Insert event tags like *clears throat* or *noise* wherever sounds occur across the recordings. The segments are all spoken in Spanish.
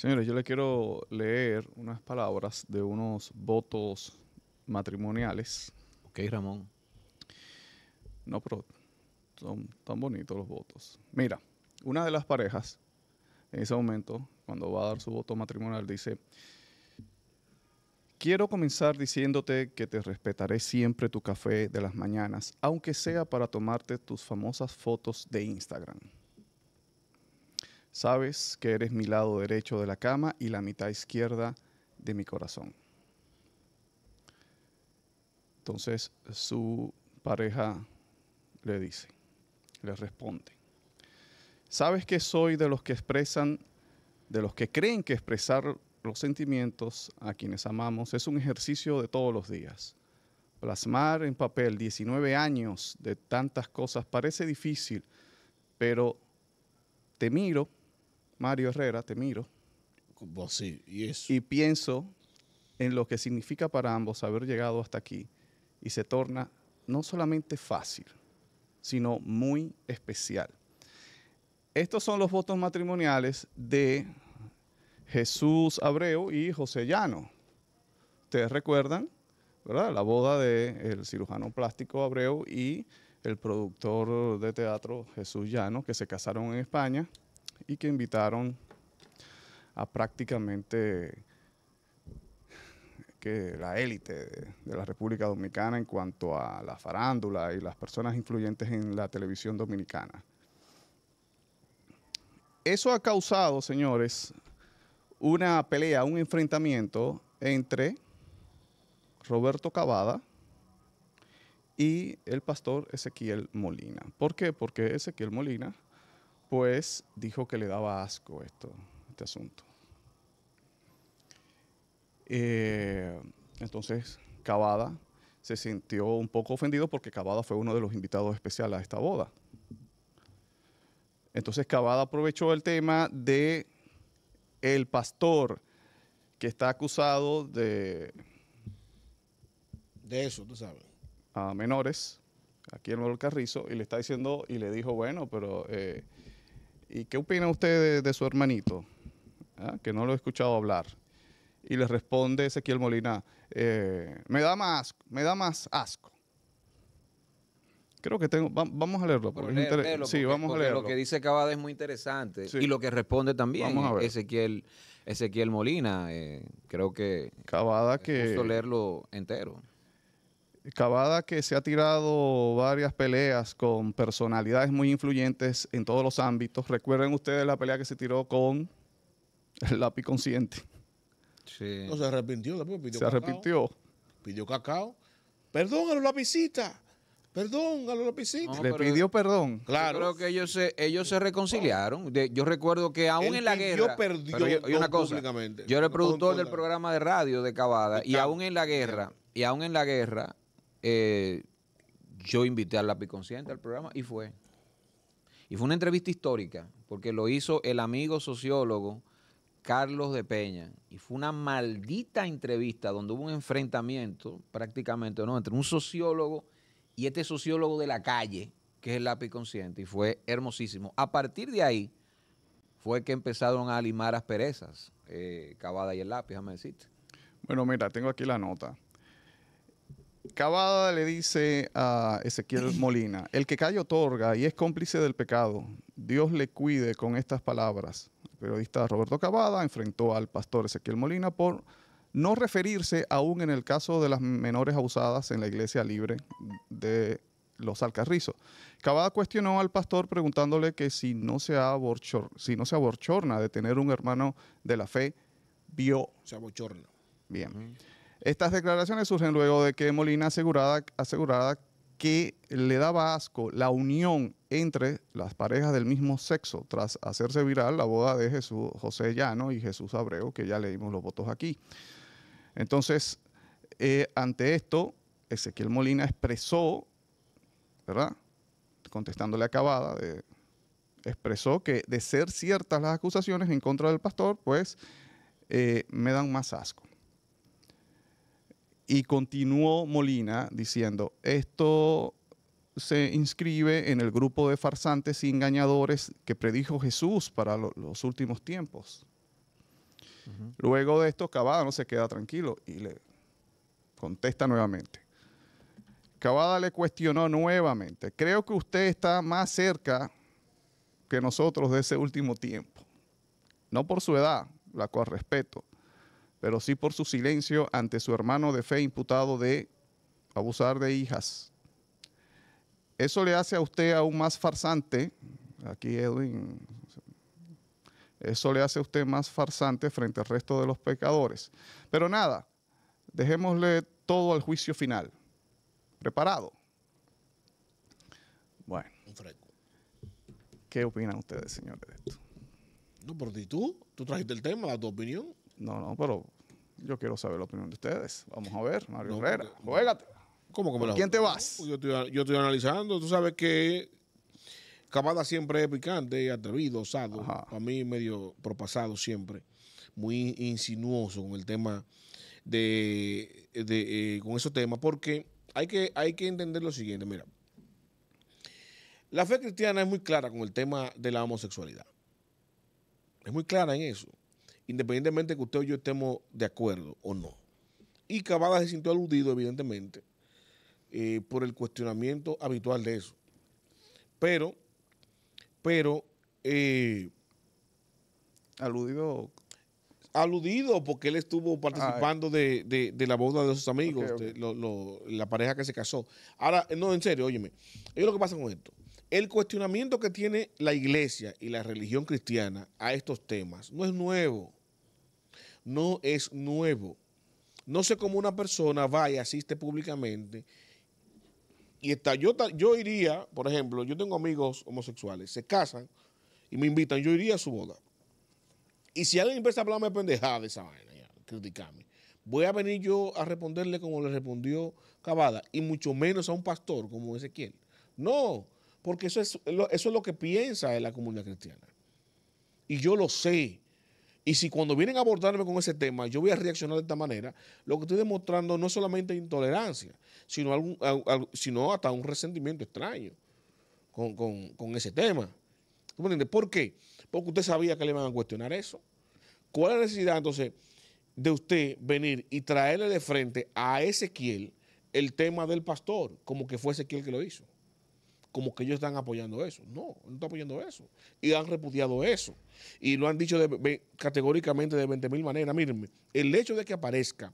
Señores, yo le quiero leer unas palabras de unos votos matrimoniales. Ok, Ramón. No, pero son tan bonitos los votos. Mira, una de las parejas en ese momento, cuando va a dar su voto matrimonial, dice, quiero comenzar diciéndote que te respetaré siempre tu café de las mañanas, aunque sea para tomarte tus famosas fotos de Instagram. Sabes que eres mi lado derecho de la cama y la mitad izquierda de mi corazón. Entonces su pareja le dice, le responde, sabes que soy de los que expresan, de los que creen que expresar los sentimientos a quienes amamos es un ejercicio de todos los días. Plasmar en papel 19 años de tantas cosas parece difícil, pero te miro Mario Herrera, te miro. y, pienso en lo que significa para ambos haber llegado hasta aquí y se torna no solamente fácil, sino muy especial. Estos son los votos matrimoniales de Jesús Abreu y José Llano. Ustedes recuerdan, ¿verdad? La boda del el cirujano plástico Abreu y el productor de teatro Jesús Llano, que se casaron en España y que invitaron a prácticamente que la élite de la República Dominicana en cuanto a la farándula y las personas influyentes en la televisión dominicana. Eso ha causado, señores, una pelea, un enfrentamiento entre Roberto Cavada y el pastor Ezequiel Molina. ¿Por qué? Porque Ezequiel Molina pues dijo que le daba asco esto, este asunto. Eh, entonces, Cavada se sintió un poco ofendido porque Cavada fue uno de los invitados especiales a esta boda. Entonces, Cavada aprovechó el tema de el pastor que está acusado de... De eso, tú sabes. A menores, aquí en el Carrizo, y le está diciendo, y le dijo, bueno, pero... Eh, ¿y qué opina usted de, su hermanito? Ah, que no lo he escuchado hablar. Y le responde Ezequiel Molina, eh, me, da más, asco, me da más asco. Creo que tengo, vamos a leerlo. Porque sí, vamos a leerlo. Lo que dice Cavada es muy interesante y lo que responde también Ezequiel, Ezequiel Molina. Eh, creo que Cavada que... leerlo entero. Cavada que se ha tirado varias peleas con personalidades muy influyentes en todos los ámbitos. Recuerden ustedes la pelea que se tiró con el lápiz consciente. Sí. No se arrepintió, la pidió Se arrepintió. Pidió cacao. Perdón a los lapicitas. Perdón a los lapicitas. Le pidió perdón. Claro. Yo creo que ellos se, ellos se reconciliaron. yo recuerdo que aún en la guerra. yo, yo una cosa, Yo era el productor del programa de radio de Cavada. Y aún en la guerra, y aún en la guerra, eh, yo invité al lápiz consciente al programa y fue. Y fue una entrevista histórica, porque lo hizo el amigo sociólogo Carlos de Peña. Y fue una maldita entrevista donde hubo un enfrentamiento prácticamente ¿no? entre un sociólogo y este sociólogo de la calle, que es el lápiz consciente. Y fue hermosísimo. A partir de ahí fue que empezaron a limar asperezas, eh, Cavada y el lápiz, ¿me decirte. Bueno, mira, tengo aquí la nota. Cavada le dice a Ezequiel *clears throat* Molina, el que cae otorga y es cómplice del pecado. Dios le cuide con estas palabras. El periodista Roberto Cabada enfrentó al pastor Ezequiel Molina por no referirse aún en el caso de las menores abusadas en la iglesia libre de los Alcarrizos. Cabada cuestionó al pastor preguntándole que si no se, si no se aborchorna de tener un hermano de la fe, vio... Se Bien. Estas declaraciones surgen luego de que Molina asegurada, que le daba asco la unión entre las parejas del mismo sexo tras hacerse viral la boda de Jesús José Llano y Jesús Abreu, que ya leímos los votos aquí. Entonces, eh, ante esto, Ezequiel Molina expresó, ¿verdad? Contestándole acabada, de, expresó que de ser ciertas las acusaciones en contra del pastor, pues eh, me dan más asco. Y continuó Molina diciendo, esto se inscribe en el grupo de farsantes y engañadores que predijo Jesús para los últimos tiempos. Luego de esto, Cavada no se queda tranquilo y le contesta nuevamente. Cavada le cuestionó nuevamente, creo que usted está más cerca que nosotros de ese último tiempo, no por su edad, la cual respeto, pero sí por su silencio ante su hermano de fe imputado de abusar de hijas. Eso le hace a usted aún más farsante, aquí Edwin, eso le hace a usted más farsante frente al resto de los pecadores. Pero nada, dejémosle todo al juicio final. ¿Preparado? Bueno. ¿Qué opinan ustedes, señores, de esto? No, por ti tú? ¿Tú trajiste el tema, tu opinión? No, no, pero yo quiero saber la opinión de ustedes. Vamos a ver, Mario Herrera, ¿Cómo que me ¿Quién te vas? Yo estoy, analizando. Tú sabes que Camada siempre es picante, atrevido, osado. Ajá. Para mí, medio propasado siempre. Muy insinuoso con el tema de. Eh, con esos temas, porque hay que, hay que entender lo siguiente: mira. La fe cristiana es muy clara con el tema de la homosexualidad. Es muy clara en eso independientemente que usted o yo estemos de acuerdo o no. Y Cavada se sintió aludido, evidentemente, eh, por el cuestionamiento habitual de eso. Pero, pero... Eh, aludido aludido porque él estuvo participando ah, de, la boda de sus amigos, la pareja que se casó. Ahora, no, en serio, óyeme, es lo que pasa con esto. El cuestionamiento que tiene la iglesia y la religión cristiana a estos temas no es nuevo no es nuevo. No sé cómo una persona va y asiste públicamente y está. Yo, yo iría, por ejemplo, yo tengo amigos homosexuales, se casan y me invitan, yo iría a su boda. Y si alguien empieza a hablarme de pendejada de esa vaina, criticarme, voy a venir yo a responderle como le respondió Cavada, y mucho menos a un pastor como Ezequiel. No, porque eso es, eso es lo que piensa la comunidad cristiana. Y yo lo sé, y si cuando vienen a abordarme con ese tema, yo voy a reaccionar de esta manera, lo que estoy demostrando no es solamente intolerancia, sino, sino hasta un resentimiento extraño con, con, con ese tema. ¿Por qué? Porque usted sabía que le iban a cuestionar eso. ¿Cuál es la necesidad entonces de usted venir y traerle de frente a Ezequiel el tema del pastor, como que fue Ezequiel que lo hizo? como que ellos están apoyando eso. No, no están apoyando eso. Y han repudiado eso. Y lo han dicho categóricamente de 20 mil maneras. Mírenme, el hecho de que aparezca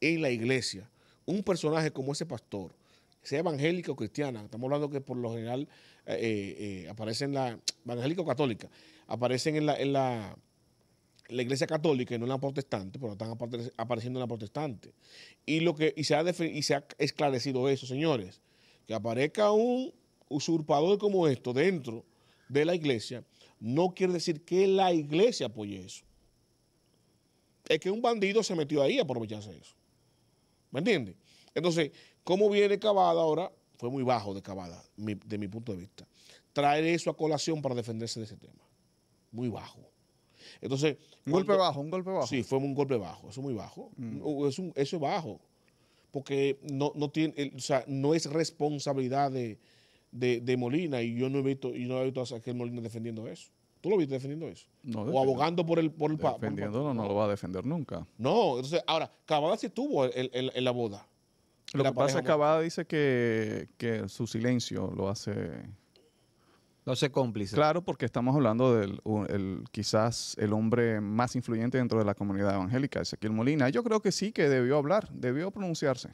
en la iglesia un personaje como ese pastor, sea evangélico o cristiana, estamos hablando que por lo general eh, eh, eh, aparece en la evangélica o católica, aparecen en la, iglesia católica y no en la protestante, pero están apareciendo en la protestante. Y, lo que, y, se ha y se ha esclarecido eso, señores, que aparezca un usurpador como esto dentro de la iglesia, no quiere decir que la iglesia apoye eso. Es que un bandido se metió ahí a aprovecharse de eso. ¿Me entiendes? Entonces, ¿cómo viene Cavada ahora? Fue muy bajo de Cavada, de mi punto de vista. Traer eso a colación para defenderse de ese tema. Muy bajo. Entonces. Un golpe bajo, un golpe bajo. Sí, fue un golpe bajo. Eso es muy bajo. Mm. Uh, eso, eso, es bajo. Porque no, no tiene, o sea, no es responsabilidad de, de, de, Molina y yo no he visto y no he a Saquel Molina defendiendo eso. ¿Tú lo viste defendiendo eso? o abogando por el por el Defendiéndolo no, lo va a defender nunca. No, entonces, ahora, Cabada sí estuvo en, la boda. Lo que pasa es que Cabada dice que, que, su silencio lo hace... Lo hace cómplice. Claro, porque estamos hablando del el, quizás el hombre más influyente dentro de la comunidad evangélica, Ezequiel Molina. Yo creo que sí que debió hablar, debió pronunciarse.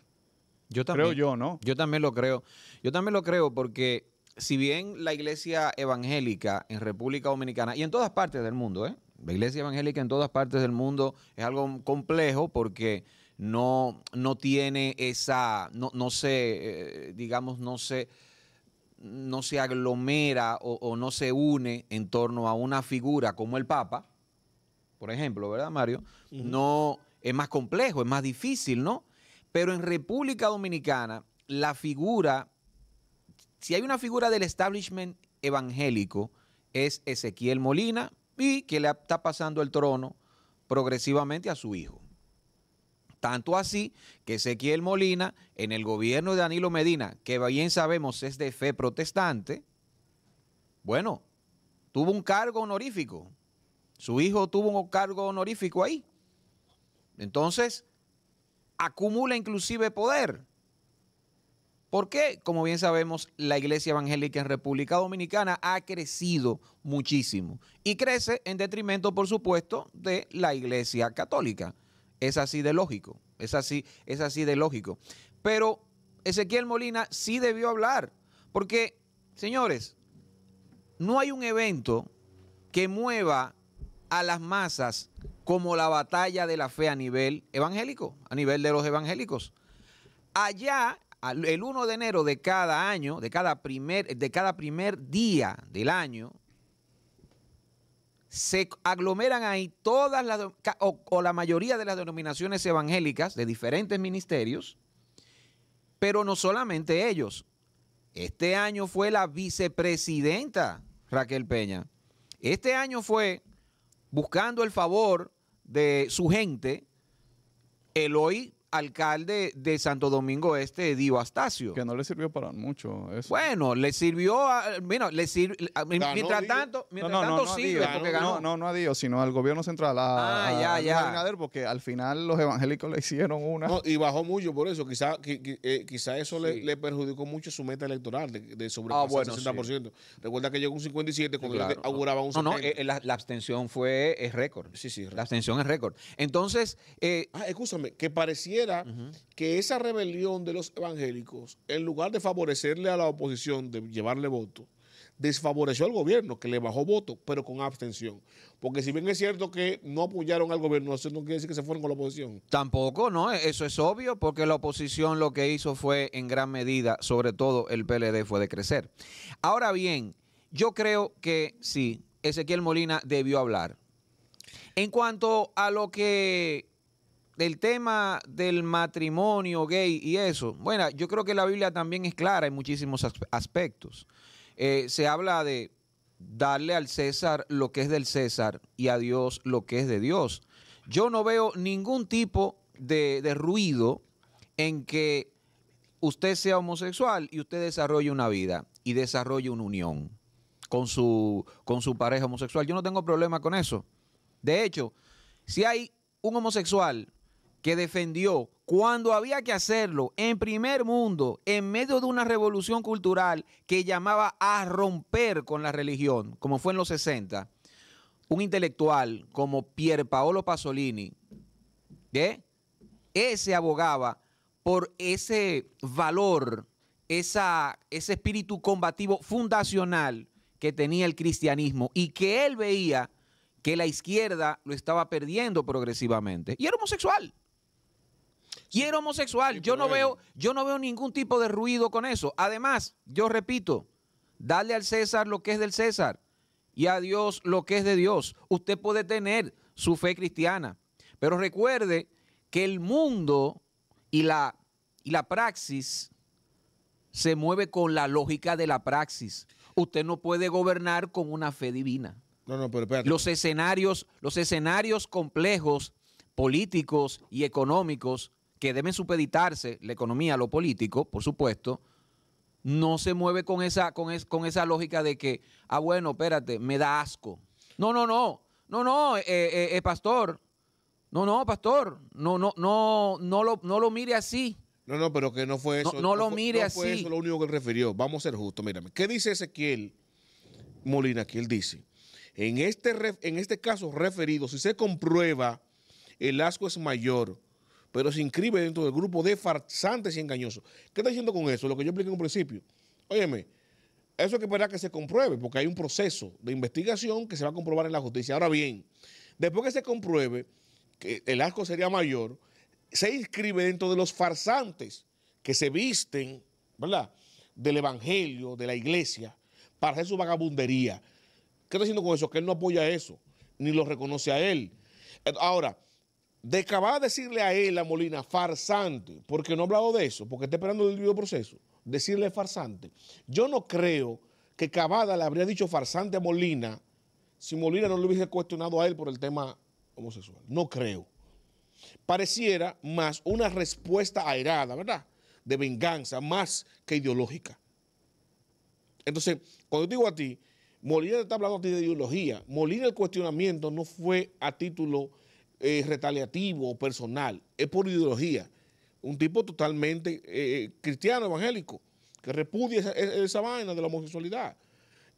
Yo también, creo yo, ¿no? Yo también lo creo. Yo también lo creo porque si bien la iglesia evangélica en República Dominicana y en todas partes del mundo, ¿eh? la iglesia evangélica en todas partes del mundo es algo complejo porque no, no tiene esa, no, no se, eh, digamos, no se, no se aglomera o, no se une en torno a una figura como el Papa, por ejemplo, ¿verdad, Mario? No, es más complejo, es más difícil, ¿no? Pero en República Dominicana, la figura, si hay una figura del establishment evangélico, es Ezequiel Molina y que le está pasando el trono progresivamente a su hijo. Tanto así que Ezequiel Molina, en el gobierno de Danilo Medina, que bien sabemos es de fe protestante, bueno, tuvo un cargo honorífico. Su hijo tuvo un cargo honorífico ahí. Entonces, acumula inclusive poder. ¿Por qué? como bien sabemos, la iglesia evangélica en República Dominicana ha crecido muchísimo y crece en detrimento, por supuesto, de la iglesia católica. Es así de lógico, es así, es así de lógico. Pero Ezequiel Molina sí debió hablar, porque, señores, no hay un evento que mueva a las masas como la batalla de la fe a nivel evangélico, a nivel de los evangélicos. Allá, el 1 de enero de cada año, de cada primer, de cada primer día del año, se aglomeran ahí todas las, o, o la mayoría de las denominaciones evangélicas de diferentes ministerios, pero no solamente ellos. Este año fue la vicepresidenta Raquel Peña. Este año fue buscando el favor de su gente, Eloy alcalde de Santo Domingo Este, Dio Astacio. Que no le sirvió para mucho eso. Bueno, le sirvió, a, mira, le sirvió, mientras tanto, no, no, a Dios, sino al gobierno central, a, ah, porque al final los evangélicos *laughs* le hicieron una. y bajó mucho por eso, quizá, eh, quizá eso le, perjudicó mucho su meta electoral de, de 60%. Ah, Recuerda que llegó un 57 cuando le auguraba un 60%. No, no, eh, la, abstención fue, récord. Sí, sí. La abstención es récord. Entonces... Eh, ah, escúchame, que pareciera que esa rebelión de los evangélicos, en lugar de favorecerle a la oposición, de llevarle voto desfavoreció al gobierno, que le bajó voto pero con abstención. Porque si bien es cierto que no apoyaron al gobierno, eso no quiere decir que se fueron con la oposición. Tampoco, no, e-, eso es obvio, porque la oposición lo que hizo fue en gran medida, sobre todo el PLD, fue de crecer. Ahora bien, yo creo que sí, Ezequiel Molina debió hablar. En cuanto a lo que del tema del matrimonio gay y eso, bueno, yo creo que la Biblia también es clara en muchísimos aspectos. Eh, se habla de darle al César lo que es del César y a Dios lo que es de Dios. Yo no veo ningún tipo de, ruido en que usted sea homosexual y usted desarrolle una vida y desarrolle una unión con su, con su pareja homosexual. Yo no tengo problema con eso. De hecho, si hay un homosexual que defendió cuando había que hacerlo en primer mundo, en medio de una revolución cultural que llamaba a romper con la religión, como fue en los 60, un intelectual como Pier Paolo Pasolini, ese abogaba por ese valor, ese espíritu combativo fundacional que tenía el cristianismo y que él veía que la izquierda lo estaba perdiendo progresivamente. Y era homosexual. Quiero homosexual. yo no veo, yo no veo ningún tipo de ruido con eso. Además, yo repito, dale al César lo que es del César y a Dios lo que es de Dios. Usted puede tener su fe cristiana, pero recuerde que el mundo y la, la praxis se mueve con la lógica de la praxis. Usted no puede gobernar con una fe divina. No, no, Los escenarios, los escenarios complejos políticos y económicos que deben supeditarse la economía, lo político, por supuesto, no se mueve con esa, con, con esa lógica de que, ah, bueno, espérate, me da asco. No, no, no, no, no, eh, eh, eh, pastor. No, no, pastor. No, no, no, no lo, no lo mire así. No, no, pero que no fue eso. No, lo mire no así. Fue eso lo único que él refirió. Vamos a ser justos, mírame. ¿Qué dice Ezequiel Molina? Que él dice, en este, en este caso referido, si se comprueba, el asco es mayor pero se inscribe dentro del grupo de farsantes y engañosos. ¿Qué está diciendo con eso? Lo que yo expliqué en un principio. Óyeme, eso es que esperar que se compruebe, porque hay un proceso de investigación que se va a comprobar en la justicia. Ahora bien, después que se compruebe que el asco sería mayor, se inscribe dentro de los farsantes que se visten, ¿verdad?, del evangelio, de la iglesia, para hacer su vagabundería. ¿Qué está diciendo con eso? Que él no apoya eso, ni lo reconoce a él. Ahora, de Cabada decirle a él, a Molina, farsante, porque no ha hablado de eso, porque está esperando el debido proceso, decirle farsante. Yo no creo que Cavada le habría dicho farsante a Molina si Molina no le hubiese cuestionado a él por el tema homosexual. No creo. Pareciera más una respuesta airada, ¿verdad? De venganza, más que ideológica. Entonces, cuando digo a ti, Molina está hablando a ti de ideología. Molina el cuestionamiento no fue a título eh, retaliativo o personal, es por ideología. Un tipo totalmente eh, cristiano, evangélico, que repudia e, esa, vaina de la homosexualidad.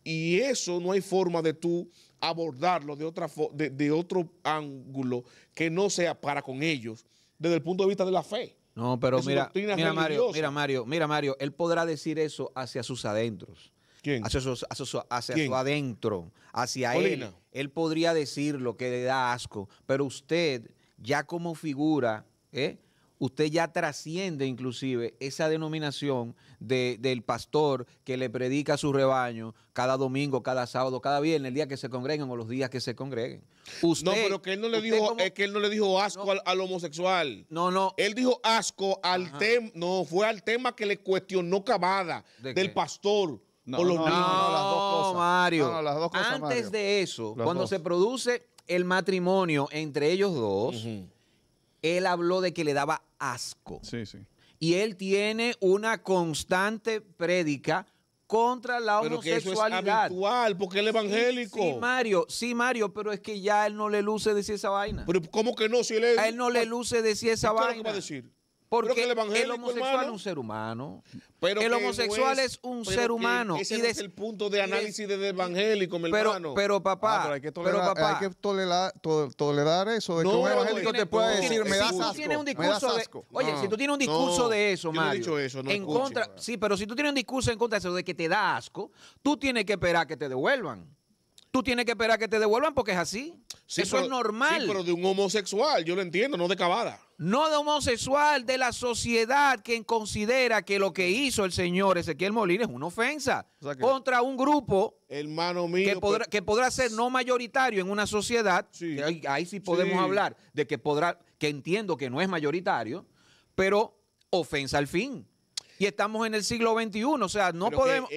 Y eso no hay forma de tú abordarlo de, otra de, de, otro ángulo que no sea para con ellos, desde el punto de vista de la fe. No, pero mira, mira Mario, mira Mario, él podrá decir eso hacia sus adentros. ¿Quién? Hacia, su, adentro, hacia él él podría decir lo que le da asco, pero usted ya como figura, ¿eh? usted ya trasciende inclusive esa denominación del pastor que le predica a su rebaño cada domingo, cada sábado, cada viernes, el día que se congreguen o los días que se congreguen. no, pero que él no le dijo, es que él no le dijo asco al, homosexual. No, no. Él dijo asco al tema, no, fue al tema que le cuestionó Cavada, del pastor no, no, no, Mario. Antes de eso, cuando se produce el matrimonio entre ellos dos, él habló de que le daba asco. Sí, sí. Y él tiene una constante prédica contra la que homosexualidad. habitual, porque él es evangélico. Sí, Mario, sí, Mario, pero es que ya él no le luce decir esa vaina. Pero ¿cómo que no? Si él A él no le ah, luce decir esa ¿Qué que va a decir? Porque el, homosexual es un ser humano. el homosexual es, un ser humano. Ese y es el punto de análisis del evangélico, pero, hermano. Pero papá, ah, hay que tolerar, eso de que un evangélico te pueda decir, me asco. oye, si tú tienes un discurso de eso, Mario, en contra, sí, pero si tú tienes un discurso en contra de eso de que te da asco, tú tienes que esperar que te devuelvan tú tienes que esperar que te devuelvan porque es así. eso es normal. Sí, pero de un homosexual, yo lo entiendo, no de cabada no de homosexual, de la sociedad, quien considera que lo que hizo el señor Ezequiel Molina es una ofensa contra un grupo pues, que, podrá, ser no mayoritario en una sociedad, ahí, sí podemos hablar de que podrá, que entiendo que no es mayoritario, pero ofensa al fin. Y estamos en el siglo XXI, o sea, no podemos,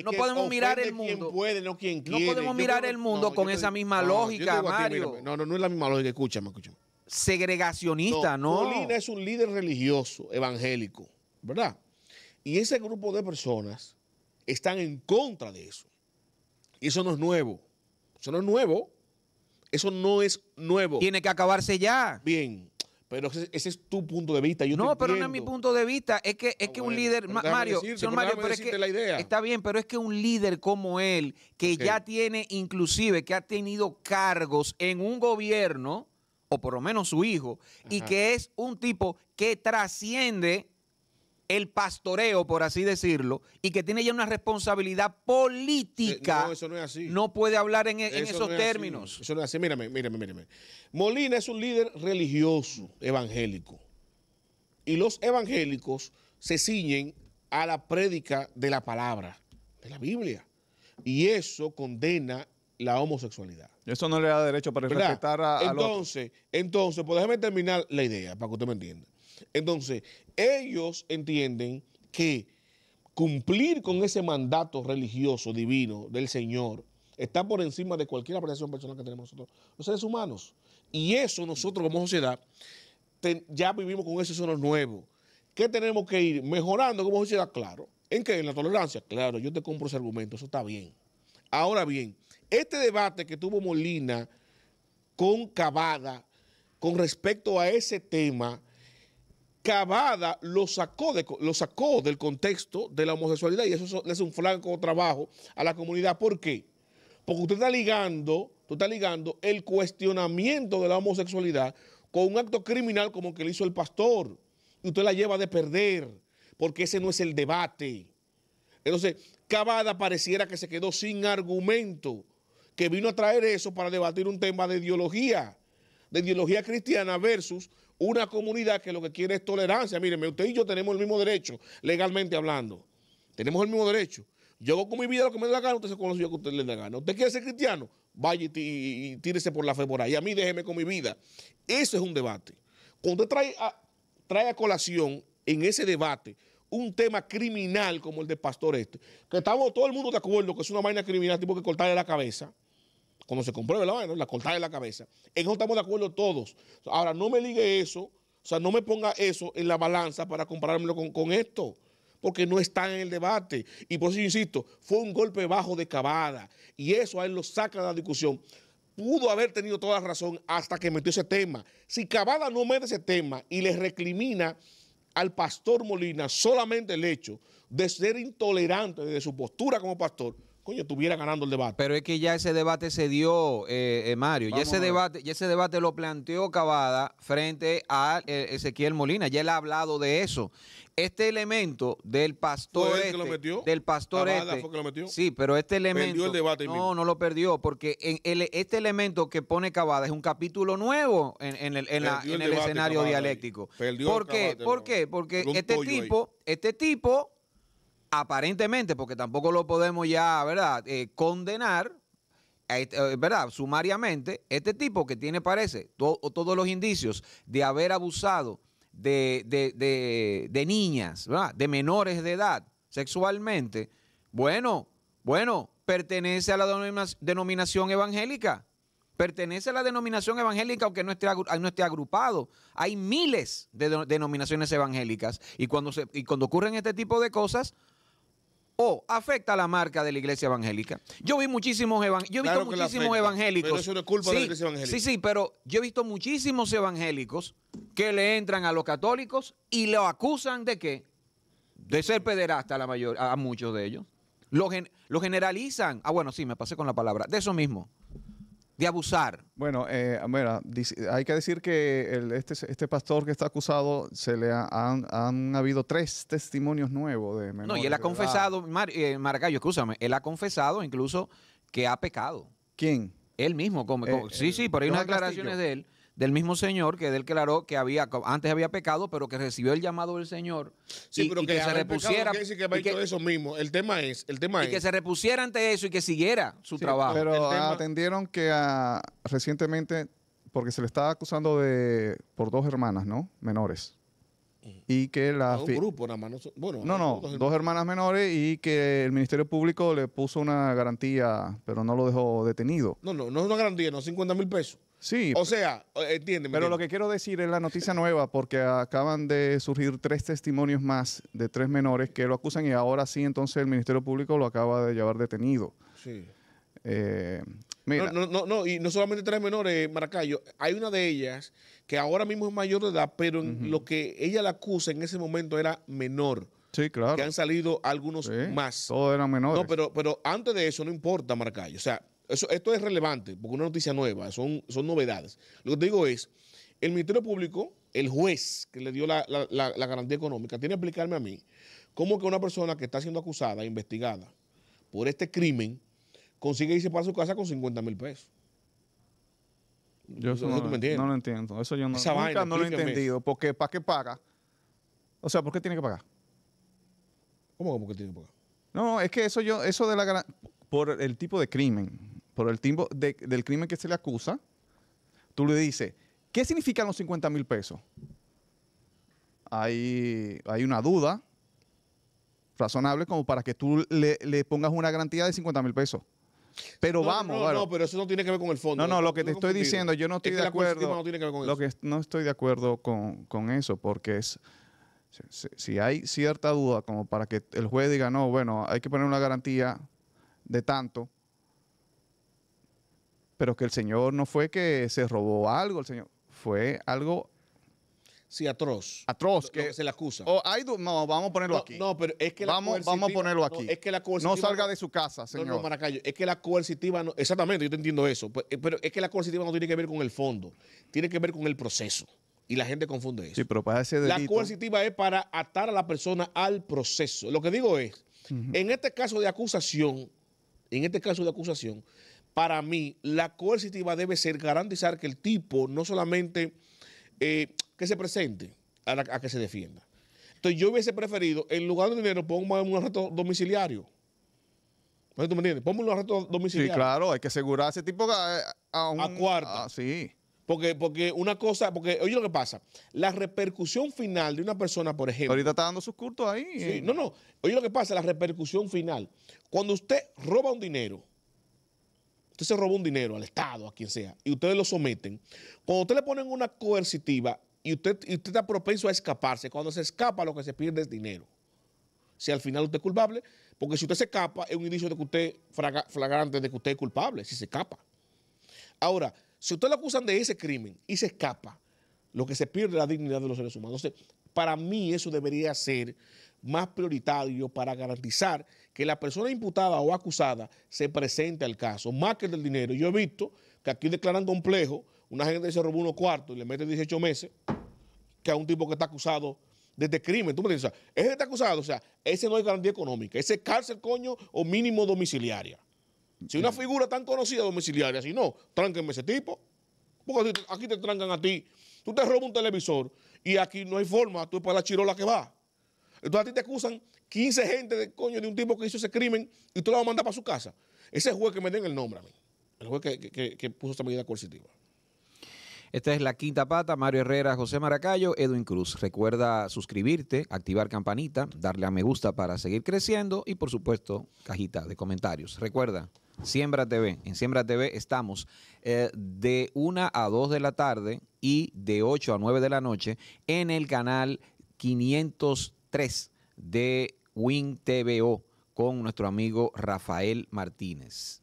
mirar el mundo. no, podemos mirar el mundo con esa misma lógica, Mario. no, no, no es la misma lógica, escúchame, escúchame segregacionista, ¿no? Molina es un líder religioso, evangélico, ¿verdad? Y ese grupo de personas están en contra de eso. Y eso no es nuevo. Eso no es nuevo. Eso no es nuevo. Tiene que acabarse ya. Bien. Pero ese, es tu punto de vista. Yo no, pero no es mi punto de vista. Es que, es que un líder, Mario, Mario, pero es la idea. está bien, pero es que un líder como él, que ya tiene, inclusive, que ha tenido cargos en un gobierno, o por lo menos su hijo, y que es un tipo que trasciende el pastoreo, por así decirlo, y que tiene ya una responsabilidad política. Eh, no, eso no es así. No puede hablar en, esos términos. Eso no es así. Mírame, mírame, mírame. Molina es un líder religioso, evangélico. Y los evangélicos se ciñen a la prédica de la palabra, de la Biblia. Y eso condena la homosexualidad. Eso no le da derecho para respetar a, a Entonces, entonces, pues déjeme terminar la idea para que usted me entienda. Entonces, ellos entienden que cumplir con ese mandato religioso divino del Señor está por encima de cualquier apreciación personal que tenemos nosotros, los seres humanos. Y eso nosotros como sociedad ya vivimos con eso, eso nuevo. ¿Qué tenemos que ir mejorando como sociedad? Claro. ¿En qué? En la tolerancia. Claro, yo te compro ese argumento, eso está bien. Ahora bien, este debate que tuvo Molina con Cavada con respecto a ese tema, Cavada lo sacó, de, lo sacó del contexto de la homosexualidad y eso le hace un flanco trabajo a la comunidad. ¿Por qué? Porque usted está ligando, usted ligando el cuestionamiento de la homosexualidad con un acto criminal como el que le hizo el pastor. Y usted la lleva de perder, porque ese no es el debate. Entonces, Cavada pareciera que se quedó sin argumento que vino a traer eso para debatir un tema de ideología, de ideología cristiana versus una comunidad que lo que quiere es tolerancia. Mírenme, usted y yo tenemos el mismo derecho, legalmente hablando. Tenemos el mismo derecho. Yo hago con mi vida lo que me dé la gana, usted se conoce yo que usted le da la gana. ¿Usted quiere ser cristiano? Vaya y, tírese por la fe por ahí. A mí déjeme con mi vida. Eso es un debate. Cuando usted trae a, trae a colación en ese debate un tema criminal como el de Pastor Este, que estamos todo el mundo de acuerdo que es una vaina criminal, tipo que cortarle la cabeza, cuando se compruebe la vaina, la cortada de la cabeza. En eso estamos de acuerdo todos. Ahora, no me ligue eso, o sea, no me ponga eso en la balanza para comparármelo con, con esto, porque no está en el debate. Y por eso yo insisto, fue un golpe bajo de cavada, y eso a él lo saca de la discusión. Pudo haber tenido toda la razón hasta que metió ese tema. Si Cavada no mete ese tema y le recrimina al pastor Molina solamente el hecho de ser intolerante de su postura como pastor, coño, estuviera ganando el debate. Pero es que ya ese debate se dio, eh, eh, Mario. y ya ese, debate, ya ese debate lo planteó Cavada frente a eh, Ezequiel Molina. Ya él ha hablado de eso. Este elemento del pastor ¿Fue que este, lo metió? del pastor este, que lo metió. Sí, pero este elemento debate no, no lo perdió porque este elemento que pone Cavada es un capítulo nuevo en, el, escenario dialéctico. ¿Por, qué? ¿Por qué? Porque este tipo, este tipo aparentemente, porque tampoco lo podemos ya, ¿verdad?, eh, condenar, este, eh, ¿verdad? Sumariamente, este tipo que tiene, parece, todos los indicios de haber abusado de, niñas, ¿verdad? de menores de edad sexualmente, bueno, bueno, pertenece a la denominación, evangélica. Pertenece a la denominación evangélica aunque no esté, no esté agrupado. Hay miles de denominaciones evangélicas y cuando, se, y cuando ocurren este tipo de cosas, o afecta la marca de la iglesia evangélica. Yo vi muchísimos evan yo he visto muchísimos evangélicos. Pero sí, Sí, sí, pero yo he visto muchísimos evangélicos que le entran a los católicos y lo acusan de qué? De ser pederasta a la mayor a, muchos de ellos. Lo, lo generalizan. Ah, bueno, sí, me pasé con la palabra. De eso mismo de abusar. Bueno, eh, mira, hay que decir que el, este, este, pastor que está acusado, se le han, habido tres testimonios nuevos de No, y él ha confesado, eh, Maracayo, escúchame, él ha confesado incluso que ha pecado. ¿Quién? Él mismo. Como, eh, sí, eh, sí, por ahí unas declaraciones de él del mismo Señor, que él declaró que había antes había pecado, pero que recibió el llamado del Señor sí, que, se repusiera. eso mismo. El tema es, el tema que se repusiera ante eso y que siguiera su trabajo. Pero atendieron que ah, recientemente, porque se le estaba acusando de por dos hermanas, ¿no? Menores mm. y que la no, grupo no, bueno, dos, hermanas. menores y que el ministerio público le puso una garantía pero no lo dejó detenido no no no es una garantía no 50 mil pesos Sí. O sea, entiende. Pero lo que quiero decir es la noticia nueva, porque acaban de surgir tres testimonios más de tres menores que lo acusan y ahora sí, entonces el Ministerio Público lo acaba de llevar detenido. Sí. Eh, mira. No, no, no, y no solamente tres menores, Maracayo. Hay una de ellas que ahora mismo es mayor de edad, pero en lo que ella la acusa en ese momento era menor. Sí, claro. Que han salido algunos más. Todos eran menores. No, pero, pero antes de eso no importa, Maracayo. O sea, eso, esto es relevante, porque una noticia nueva, son, son novedades. Lo que te digo es, el Ministerio Público, el juez que le dio la, la, garantía económica, tiene que explicarme a mí cómo que una persona que está siendo acusada, investigada por este crimen, consigue irse para su casa con 50 mil pesos. Yo eso no, lo entiendo no, lo entiendo. Eso yo no, Esa nunca no lo he entendido. Porque ¿para qué paga? O sea, ¿por qué tiene que pagar? ¿Cómo que tiene que pagar? No, es que eso yo, eso de la por el tipo de crimen por el timbo del crimen que se le acusa, tú le dices, ¿qué significan los 50 mil pesos? Hay, hay una duda razonable como para que tú le, pongas una garantía de 50 mil pesos. Pero vamos. No, no, pero eso no tiene que ver con el fondo. No, no, lo que te estoy diciendo, yo no estoy de acuerdo. No lo que no estoy de acuerdo con, eso, porque es. si, hay cierta duda como para que el juez diga, no, bueno, hay que poner una garantía de tanto, pero que el Señor no fue que se robó algo, el Señor fue algo Sí, atroz. Atroz. que, se le acusa. Oh, no, vamos a ponerlo aquí. No, pero es que la vamos, Vamos a ponerlo aquí. es que la coercitiva, no salga de su casa, señor. No, no, Maracayo. Es que la coercitiva... No, exactamente, yo te entiendo eso. Eh, pero es que la coercitiva no tiene que ver con el fondo. Tiene que ver con el proceso. Y la gente confunde eso. Sí, pero para ese delito... La coercitiva es para atar a la persona al proceso. Lo que digo es, en este caso de acusación, en este caso de acusación, para mí, la coercitiva debe ser garantizar que el tipo no solamente eh, que se presente a, que se defienda. Entonces yo hubiese preferido, en lugar de dinero, pongo un arresto domiciliario. tú me entiendes? Pongo un arresto domiciliario. Sí, claro, hay que asegurar a ese tipo a, eh, a un... A ah, sí. Porque, porque una cosa, porque oye lo que pasa, la repercusión final de una persona, por ejemplo. Ahorita está dando sus cultos ahí. Sí, eh. no, no. Oye lo que pasa, la repercusión final. Cuando usted roba un dinero, Usted se robó un dinero al Estado, a quien sea, y ustedes lo someten. Cuando usted le ponen una coercitiva y usted, está propenso a escaparse, cuando se escapa lo que se pierde es dinero. Si al final usted es culpable, porque si usted se escapa es un indicio de que usted flagrante de que usted es culpable, si se escapa. Ahora, si usted lo acusan de ese crimen y se escapa, lo que se pierde es la dignidad de los seres humanos. Entonces, para mí eso debería ser más prioritario para garantizar que la persona imputada o acusada se presente al caso, más que el del dinero. Yo he visto que aquí declaran complejo, una gente se robó unos cuartos y le mete 18 meses, que a un tipo que está acusado de este crimen. Tú me dices, ese está acusado, o sea, ese no es garantía económica, ese es cárcel, coño, o mínimo domiciliaria. Si una figura tan conocida domiciliaria, si no, tránquenme ese tipo. Porque aquí te trancan a ti. Tú te robas un televisor y aquí no hay forma, tú es para la chirola que va. Entonces a ti te acusan 15 gente de coño de un tipo que hizo ese crimen y tú lo vas a mandar para su casa. Ese juez que me den el nombre a mí. El juez que, puso esta medida coercitiva. Esta es la quinta pata, Mario Herrera, José Maracayo, Edwin Cruz. Recuerda suscribirte, activar campanita, darle a me gusta para seguir creciendo y por supuesto cajita de comentarios. Recuerda, Siembra TV, en Siembra TV estamos eh, de 1 a 2 de la tarde y de 8 a 9 de la noche en el canal 503 de Win TVO con nuestro amigo Rafael Martínez.